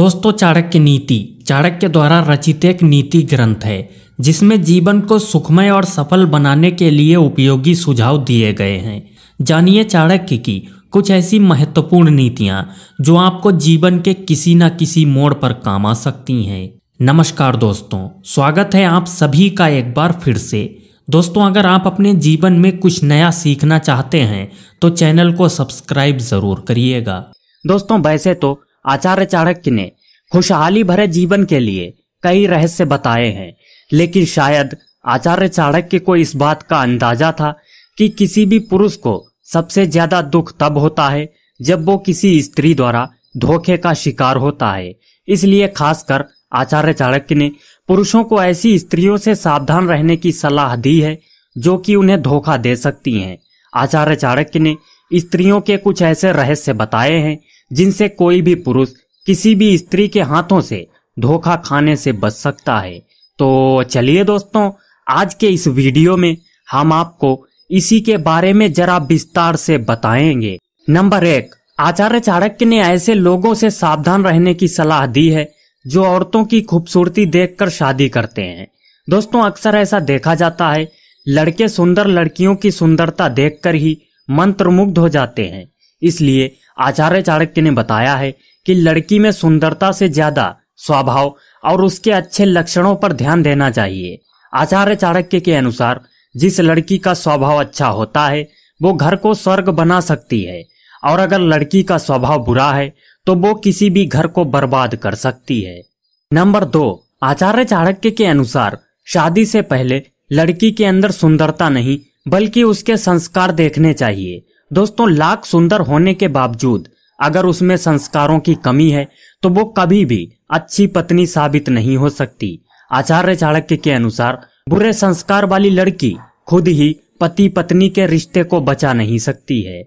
दोस्तों चाणक्य नीति चाणक्य द्वारा रचित एक नीति ग्रंथ है जिसमें जीवन को सुखमय और सफल बनाने के लिए उपयोगी सुझाव दिए गए हैं जानिए चाणक्य की कुछ ऐसी महत्वपूर्ण नीतियाँ जो आपको जीवन के किसी न किसी मोड़ पर काम आ सकती हैं नमस्कार दोस्तों स्वागत है आप सभी का एक बार फिर से दोस्तों अगर आप अपने जीवन में कुछ नया सीखना चाहते हैं तो चैनल को सब्सक्राइब जरूर करिएगा दोस्तों वैसे तो आचार्य चाणक्य ने खुशहाली भरे जीवन के लिए कई रहस्य बताए हैं लेकिन शायद आचार्य चाणक्य को इस बात का अंदाजा था कि किसी भी पुरुष को सबसे ज्यादा दुख तब होता है जब वो किसी स्त्री द्वारा धोखे का शिकार होता है इसलिए खासकर आचार्य चाणक्य ने पुरुषों को ऐसी स्त्रियों से सावधान रहने की सलाह दी है जो कि उन्हें धोखा दे सकती हैं आचार्य चाणक्य ने स्त्रियों के कुछ ऐसे रहस्य बताए हैं जिनसे कोई भी पुरुष किसी भी स्त्री के हाथों से धोखा खाने से बच सकता है तो चलिए दोस्तों आज के इस वीडियो में हम आपको इसी के बारे में जरा विस्तार से बताएंगे नंबर एक आचार्य चाणक्य ने ऐसे लोगों से सावधान रहने की सलाह दी है जो औरतों की खूबसूरती देखकर शादी करते हैं दोस्तों अक्सर ऐसा देखा जाता है लड़के सुंदर लड़कियों की सुंदरता देखकर ही मंत्रमुग्ध हो जाते हैं इसलिए आचार्य चाणक्य ने बताया है कि लड़की में सुंदरता से ज्यादा स्वभाव और उसके अच्छे लक्षणों पर ध्यान देना चाहिए आचार्य चाणक्य के अनुसार जिस लड़की का स्वभाव अच्छा होता है वो घर को स्वर्ग बना सकती है और अगर लड़की का स्वभाव बुरा है तो वो किसी भी घर को बर्बाद कर सकती है नंबर दो आचार्य चाणक्य के अनुसार शादी से पहले लड़की के अंदर सुंदरता नहीं बल्कि उसके संस्कार देखने चाहिए दोस्तों लाख सुंदर होने के बावजूद अगर उसमें संस्कारों की कमी है तो वो कभी भी अच्छी पत्नी साबित नहीं हो सकती आचार्य चाणक्य के अनुसार बुरे संस्कार वाली लड़की खुद ही पति पत्नी के रिश्ते को बचा नहीं सकती है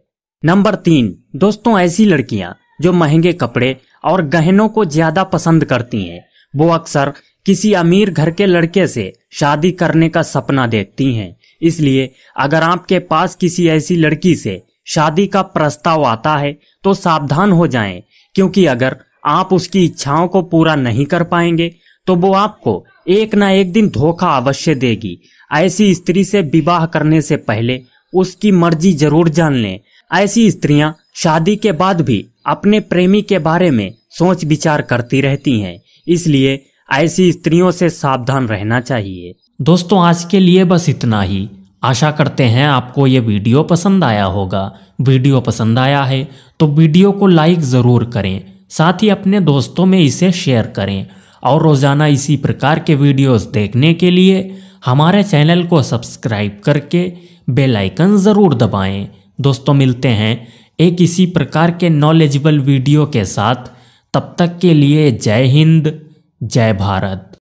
नंबर तीन दोस्तों ऐसी लड़कियां जो महंगे कपड़े और गहनों को ज्यादा पसंद करती हैं वो अक्सर किसी अमीर घर के लड़के से शादी करने का सपना देखती हैं इसलिए अगर आपके पास किसी ऐसी लड़की से शादी का प्रस्ताव आता है तो सावधान हो जाएं क्योंकि अगर आप उसकी इच्छाओं को पूरा नहीं कर पाएंगे तो वो आपको एक ना एक दिन धोखा अवश्य देगी ऐसी स्त्री से विवाह करने से पहले उसकी मर्जी जरूर जान लें ऐसी स्त्रियां शादी के बाद भी अपने प्रेमी के बारे में सोच विचार करती रहती हैं इसलिए ऐसी स्त्रियों से सावधान रहना चाहिए दोस्तों आज के लिए बस इतना ही आशा करते हैं आपको ये वीडियो पसंद आया होगा वीडियो पसंद आया है तो वीडियो को लाइक ज़रूर करें साथ ही अपने दोस्तों में इसे शेयर करें और रोज़ाना इसी प्रकार के वीडियोस देखने के लिए हमारे चैनल को सब्सक्राइब करके बेल आइकन ज़रूर दबाएं दोस्तों मिलते हैं एक इसी प्रकार के नॉलेजबल वीडियो के साथ तब तक के लिए जय हिंद जय भारत